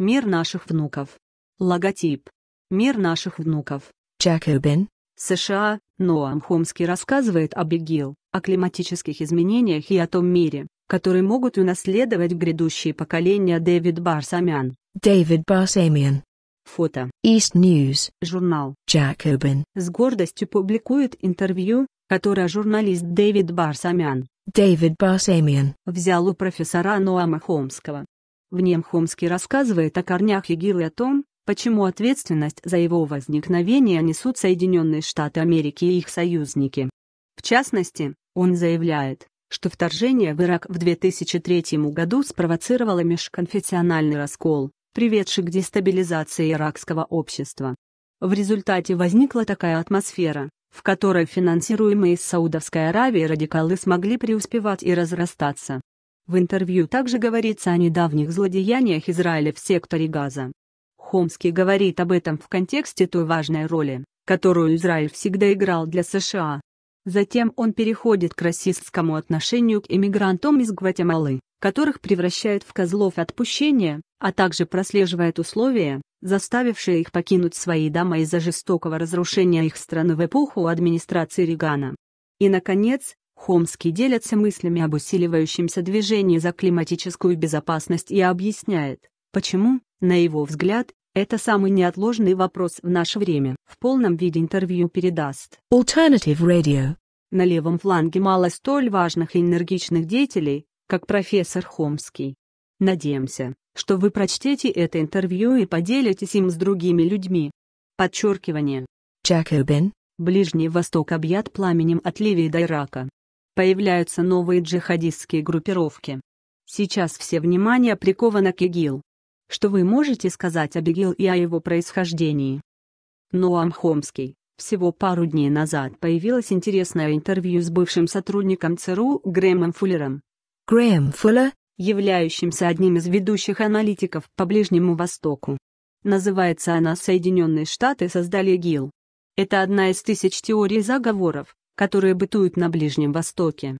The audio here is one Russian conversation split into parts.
Мир наших внуков. Логотип. Мир наших внуков. Джакобин. США. Ноам Хомский рассказывает об ИГИЛ, о климатических изменениях и о том мире, который могут унаследовать грядущие поколения Дэвид Барсамян. Дэвид Барсамян. Фото. East News. Журнал. Джакобин. С гордостью публикует интервью, которое журналист Дэвид Барсамян. Дэвид Барсамян. Взял у профессора Ноама Хомского. В нем Хомский рассказывает о корнях ИГИЛ и о том, почему ответственность за его возникновение несут Соединенные Штаты Америки и их союзники. В частности, он заявляет, что вторжение в Ирак в 2003 году спровоцировало межконфессиональный раскол, приведший к дестабилизации иракского общества. В результате возникла такая атмосфера, в которой финансируемые из Саудовской Аравии радикалы смогли преуспевать и разрастаться. В интервью также говорится о недавних злодеяниях Израиля в секторе Газа. Хомский говорит об этом в контексте той важной роли, которую Израиль всегда играл для США. Затем он переходит к расистскому отношению к иммигрантам из Гватемалы, которых превращают в козлов отпущения, а также прослеживает условия, заставившие их покинуть свои дома из-за жестокого разрушения их страны в эпоху администрации Регана. И, наконец, Хомский делится мыслями об усиливающемся движении за климатическую безопасность и объясняет, почему, на его взгляд, это самый неотложный вопрос в наше время. В полном виде интервью передаст Alternative Radio. На левом фланге мало столь важных и энергичных деятелей, как профессор Хомский. Надеемся, что вы прочтете это интервью и поделитесь им с другими людьми. Подчеркивание. Джакобин. Ближний Восток объят пламенем от Ливии до Ирака появляются новые джихадистские группировки. Сейчас все внимание приковано к ИГИЛ. Что вы можете сказать об ИГИЛ и о его происхождении? Ноам Хомский. Всего пару дней назад появилось интересное интервью с бывшим сотрудником ЦРУ Грэмом Фуллером. Грэм Фуллер, являющимся одним из ведущих аналитиков по Ближнему Востоку. Называется она «Соединенные Штаты создали ИГИЛ». Это одна из тысяч теорий заговоров, которые бытуют на Ближнем Востоке.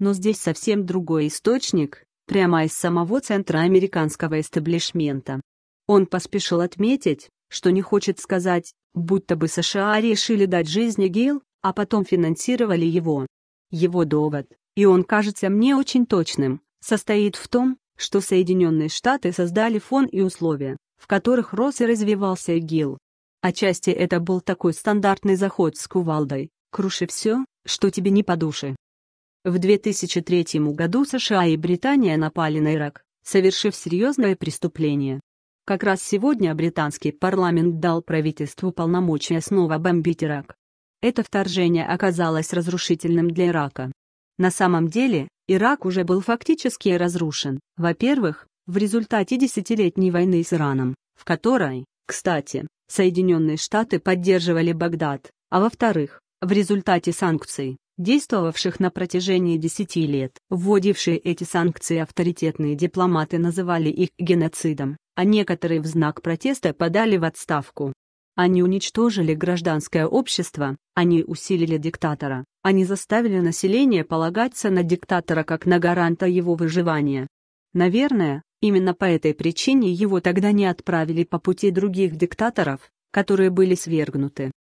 Но здесь совсем другой источник, прямо из самого центра американского эстаблишмента. Он поспешил отметить, что не хочет сказать, будто бы США решили дать жизни ИГИЛ, а потом финансировали его. Его довод, и он кажется мне очень точным, состоит в том, что Соединенные Штаты создали фон и условия, в которых рос и развивался ИГИЛ. Отчасти это был такой стандартный заход с кувалдой, Круши все, что тебе не по душе. В 2003 году США и Британия напали на Ирак, совершив серьезное преступление. Как раз сегодня британский парламент дал правительству полномочия снова бомбить Ирак. Это вторжение оказалось разрушительным для Ирака. На самом деле, Ирак уже был фактически разрушен, во-первых, в результате десятилетней войны с Ираном, в которой, кстати, Соединенные Штаты поддерживали Багдад, а во-вторых, в результате санкций, действовавших на протяжении 10 лет, вводившие эти санкции авторитетные дипломаты называли их геноцидом, а некоторые в знак протеста подали в отставку. Они уничтожили гражданское общество, они усилили диктатора, они заставили население полагаться на диктатора как на гаранта его выживания. Наверное, именно по этой причине его тогда не отправили по пути других диктаторов, которые были свергнуты.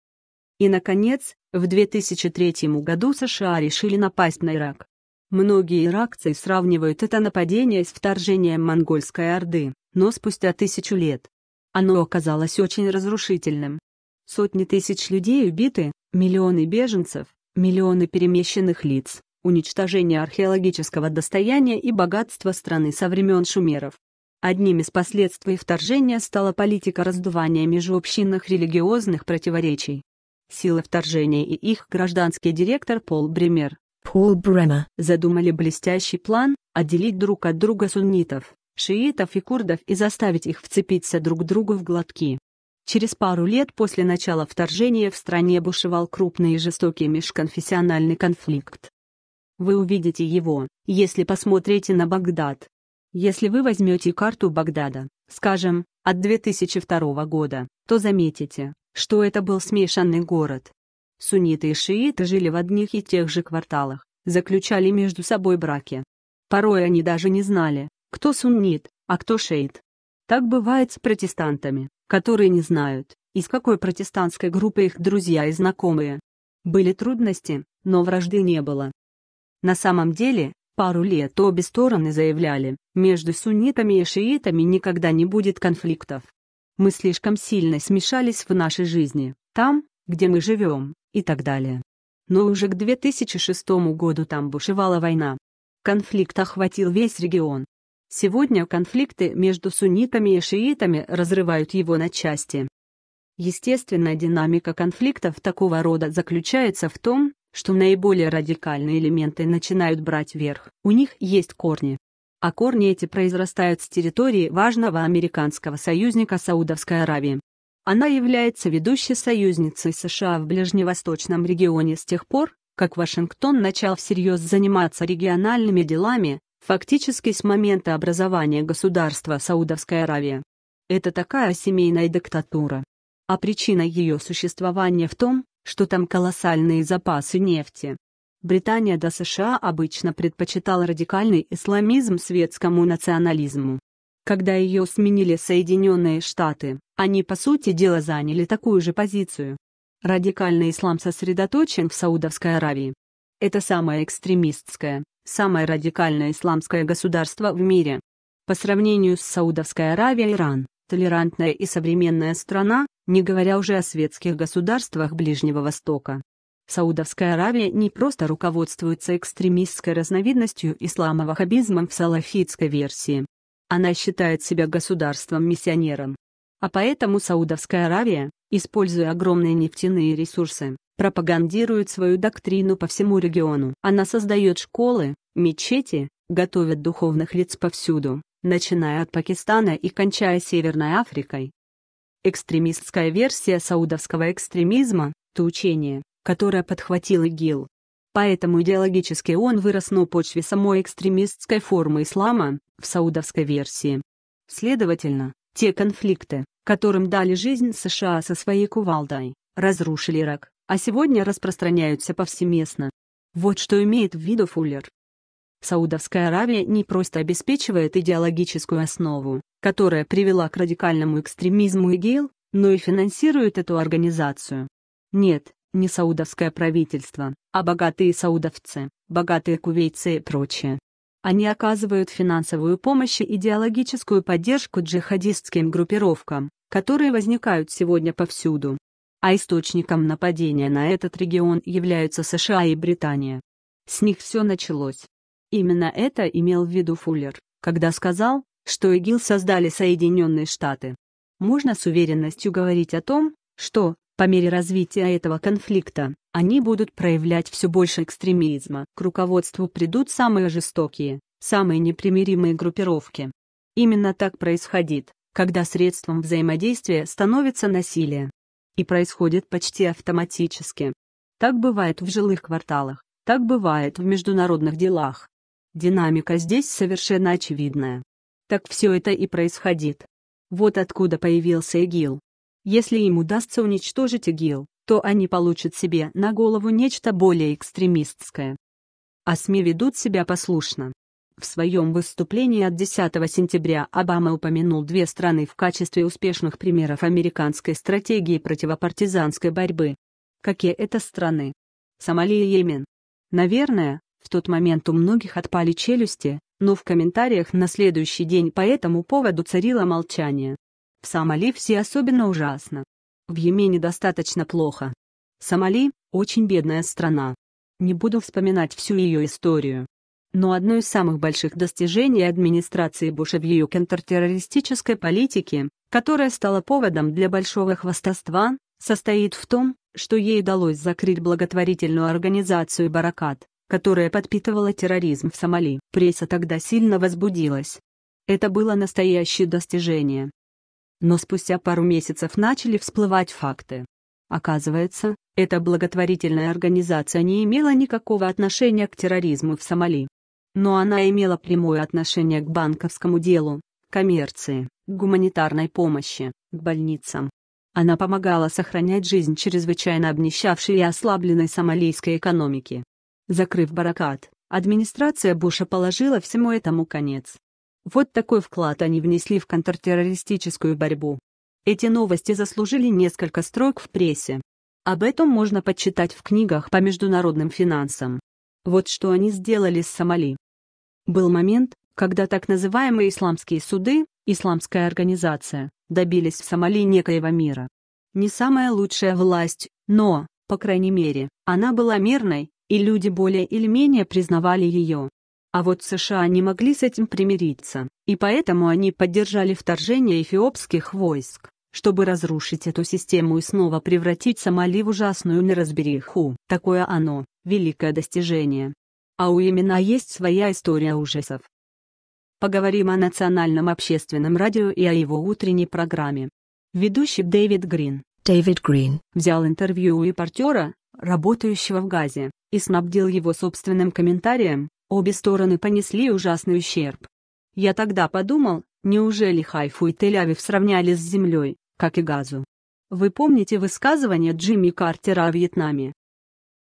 И, наконец, в 2003 году США решили напасть на Ирак. Многие иракцы сравнивают это нападение с вторжением монгольской орды, но спустя тысячу лет. Оно оказалось очень разрушительным. Сотни тысяч людей убиты, миллионы беженцев, миллионы перемещенных лиц, уничтожение археологического достояния и богатства страны со времен шумеров. Одним из последствий вторжения стала политика раздувания межобщинных религиозных противоречий силы вторжения и их гражданский директор Пол Бремер Пол Бремер задумали блестящий план отделить друг от друга суннитов, шиитов и курдов и заставить их вцепиться друг другу в глотки. Через пару лет после начала вторжения в стране бушевал крупный и жестокий межконфессиональный конфликт. Вы увидите его, если посмотрите на Багдад. Если вы возьмете карту Багдада, скажем, от 2002 года, то заметите, что это был смешанный город. Сунниты и шииты жили в одних и тех же кварталах, заключали между собой браки. Порой они даже не знали, кто суннит, а кто шиит. Так бывает с протестантами, которые не знают, из какой протестантской группы их друзья и знакомые. Были трудности, но вражды не было. На самом деле, пару лет обе стороны заявляли, между суннитами и шиитами никогда не будет конфликтов. Мы слишком сильно смешались в нашей жизни, там, где мы живем, и так далее. Но уже к 2006 году там бушевала война. Конфликт охватил весь регион. Сегодня конфликты между суннитами и шиитами разрывают его на части. Естественная динамика конфликтов такого рода заключается в том, что наиболее радикальные элементы начинают брать верх, у них есть корни а корни эти произрастают с территории важного американского союзника Саудовской Аравии. Она является ведущей союзницей США в ближневосточном регионе с тех пор, как Вашингтон начал всерьез заниматься региональными делами, фактически с момента образования государства Саудовская Аравия. Это такая семейная диктатура. А причина ее существования в том, что там колоссальные запасы нефти. Британия до США обычно предпочитала радикальный исламизм светскому национализму. Когда ее сменили Соединенные Штаты, они по сути дела заняли такую же позицию. Радикальный ислам сосредоточен в Саудовской Аравии. Это самое экстремистское, самое радикальное исламское государство в мире. По сравнению с Саудовской Аравией Иран – толерантная и современная страна, не говоря уже о светских государствах Ближнего Востока. Саудовская Аравия не просто руководствуется экстремистской разновидностью исламовахабизма в салафитской версии. Она считает себя государством-миссионером. А поэтому Саудовская Аравия, используя огромные нефтяные ресурсы, пропагандирует свою доктрину по всему региону. Она создает школы, мечети, готовит духовных лиц повсюду, начиная от Пакистана и кончая Северной Африкой. Экстремистская версия саудовского экстремизма – это учение, которая подхватила ИГИЛ. Поэтому идеологически он вырос на почве самой экстремистской формы ислама в саудовской версии. Следовательно, те конфликты, которым дали жизнь США со своей кувалдой, разрушили Ирак, а сегодня распространяются повсеместно. Вот что имеет в виду Фуллер. Саудовская Аравия не просто обеспечивает идеологическую основу, которая привела к радикальному экстремизму ИГИЛ, но и финансирует эту организацию. Нет, не саудовское правительство, а богатые саудовцы, богатые кувейцы и прочее. Они оказывают финансовую помощь и идеологическую поддержку джихадистским группировкам, которые возникают сегодня повсюду. А источником нападения на этот регион являются США и Британия. С них все началось. Именно это имел в виду Фуллер, когда сказал, что ИГИЛ создали Соединенные Штаты. Можно с уверенностью говорить о том, что, по мере развития этого конфликта, они будут проявлять все больше экстремизма. К руководству придут самые жестокие, самые непримиримые группировки. Именно так происходит, когда средством взаимодействия становится насилие. И происходит почти автоматически. Так бывает в жилых кварталах, так бывает в международных делах. Динамика здесь совершенно очевидная. Так все это и происходит. Вот откуда появился ИГИЛ. Если им удастся уничтожить ИГИЛ, то они получат себе на голову нечто более экстремистское. А СМИ ведут себя послушно. В своем выступлении от 10 сентября Обама упомянул две страны в качестве успешных примеров американской стратегии противопартизанской борьбы. Какие это страны? Сомали и Йемен. Наверное, в тот момент у многих отпали челюсти, но в комментариях на следующий день по этому поводу царило молчание. В Сомали все особенно ужасно. В Йемене достаточно плохо. Сомали – очень бедная страна. Не буду вспоминать всю ее историю. Но одно из самых больших достижений администрации Буша в ее контртеррористической политике, которая стала поводом для большого хвастовства, состоит в том, что ей удалось закрыть благотворительную организацию «Баракат», которая подпитывала терроризм в Сомали. Пресса тогда сильно возбудилась. Это было настоящее достижение. Но спустя пару месяцев начали всплывать факты. Оказывается, эта благотворительная организация не имела никакого отношения к терроризму в Сомали. Но она имела прямое отношение к банковскому делу, коммерции, гуманитарной помощи, к больницам. Она помогала сохранять жизнь чрезвычайно обнищавшей и ослабленной сомалийской экономики. Закрыв баракат, администрация Буша положила всему этому конец. Вот такой вклад они внесли в контртеррористическую борьбу. Эти новости заслужили несколько строк в прессе. Об этом можно почитать в книгах по международным финансам. Вот что они сделали с Сомали. Был момент, когда так называемые исламские суды, исламская организация, добились в Сомали некоего мира. Не самая лучшая власть, но, по крайней мере, она была мирной, и люди более или менее признавали ее. А вот США не могли с этим примириться, и поэтому они поддержали вторжение эфиопских войск, чтобы разрушить эту систему и снова превратить Сомали в ужасную неразбериху. Такое оно, великое достижение. А у имена есть своя история ужасов. Поговорим о национальном общественном радио и о его утренней программе. Ведущий Дэвид Грин. Дэвид Грин взял интервью у репортера, работающего в Газе, и снабдил его собственным комментарием, Обе стороны понесли ужасный ущерб. Я тогда подумал, неужели Хайфу и Тель-Авив сравняли с землей, как и газу? Вы помните высказывание Джимми Картера о Вьетнаме?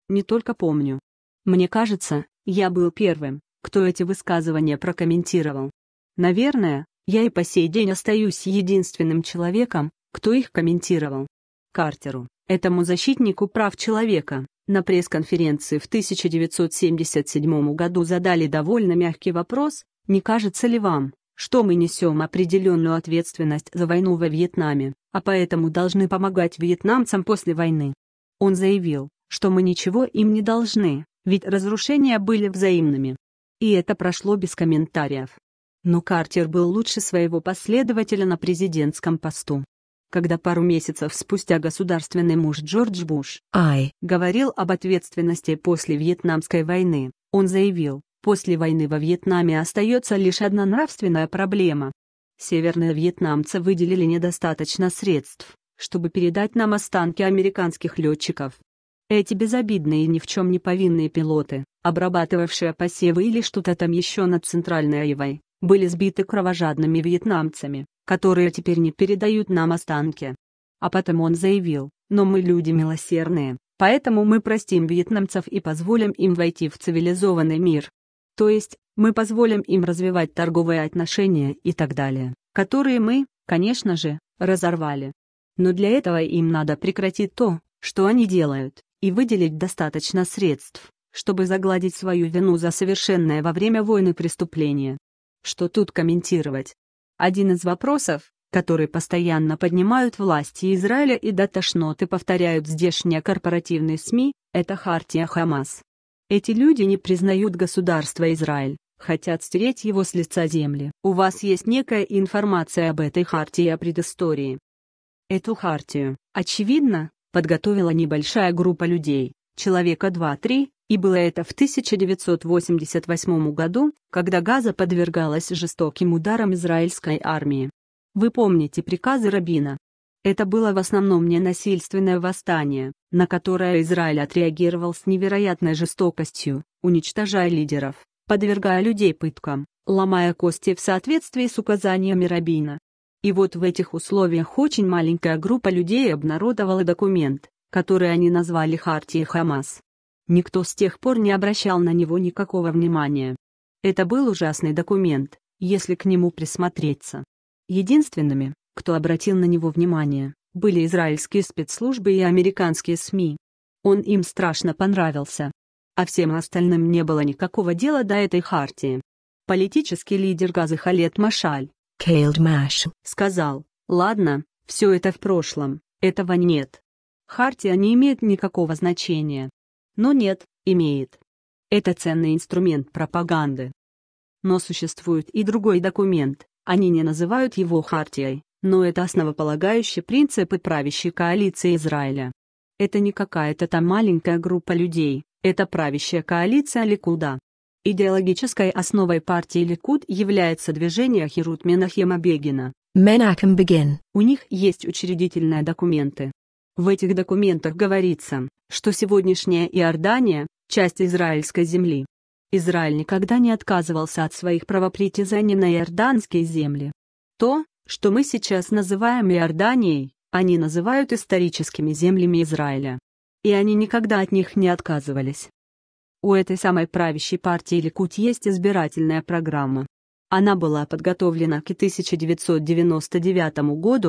Не только помню. Мне кажется, я был первым, кто эти высказывания прокомментировал. Наверное, я и по сей день остаюсь единственным человеком, кто их комментировал. Картеру, этому защитнику прав человека, на пресс-конференции в 1977 году задали довольно мягкий вопрос, не кажется ли вам, что мы несем определенную ответственность за войну во Вьетнаме, а поэтому должны помогать вьетнамцам после войны. Он заявил, что мы ничего им не должны, ведь разрушения были взаимными. И это прошло без комментариев. Но Картер был лучше своего последователя на президентском посту когда пару месяцев спустя государственный муж Джордж Буш Ай. говорил об ответственности после Вьетнамской войны, он заявил, после войны во Вьетнаме остается лишь одна нравственная проблема. Северные вьетнамцы выделили недостаточно средств, чтобы передать нам останки американских летчиков. Эти безобидные и ни в чем не повинные пилоты, обрабатывавшие посевы или что-то там еще над Центральной Айвой, были сбиты кровожадными вьетнамцами которые теперь не передают нам останки. А потом он заявил, но мы люди милосердные, поэтому мы простим вьетнамцев и позволим им войти в цивилизованный мир. То есть, мы позволим им развивать торговые отношения и так далее, которые мы, конечно же, разорвали. Но для этого им надо прекратить то, что они делают, и выделить достаточно средств, чтобы загладить свою вину за совершенное во время войны преступление. Что тут комментировать? Один из вопросов, который постоянно поднимают власти Израиля и до тошноты повторяют здешние корпоративные СМИ, это хартия Хамас. Эти люди не признают государство Израиль, хотят стереть его с лица земли. У вас есть некая информация об этой хартии и о предыстории? Эту хартию, очевидно, подготовила небольшая группа людей, человека 2-3, и было это в 1988 году, когда Газа подвергалась жестоким ударам израильской армии. Вы помните приказы Рабина. Это было в основном не насильственное восстание, на которое Израиль отреагировал с невероятной жестокостью, уничтожая лидеров, подвергая людей пыткам, ломая кости в соответствии с указаниями Рабина. И вот в этих условиях очень маленькая группа людей обнародовала документ, который они назвали Хартией Хамас. Никто с тех пор не обращал на него никакого внимания. Это был ужасный документ, если к нему присмотреться. Единственными, кто обратил на него внимание, были израильские спецслужбы и американские СМИ. Он им страшно понравился. А всем остальным не было никакого дела до этой хартии. Политический лидер Газы Халет Машаль, Кейлд Маш, сказал, «Ладно, все это в прошлом, этого нет. Хартия не имеет никакого значения. Но нет, имеет. Это ценный инструмент пропаганды. Но существует и другой документ, они не называют его хартией, но это основополагающие принципы правящей коалиции Израиля. Это не какая-то там маленькая группа людей, это правящая коалиция Ликуда. Идеологической основой партии Ликуд является движение Херут Менахема Бегина. Begin. У них есть учредительные документы, в этих документах говорится, что сегодняшняя Иордания – часть израильской земли. Израиль никогда не отказывался от своих правопритязаний на иорданские земли. То, что мы сейчас называем Иорданией, они называют историческими землями Израиля. И они никогда от них не отказывались. У этой самой правящей партии Ликут есть избирательная программа. Она была подготовлена к 1999 году,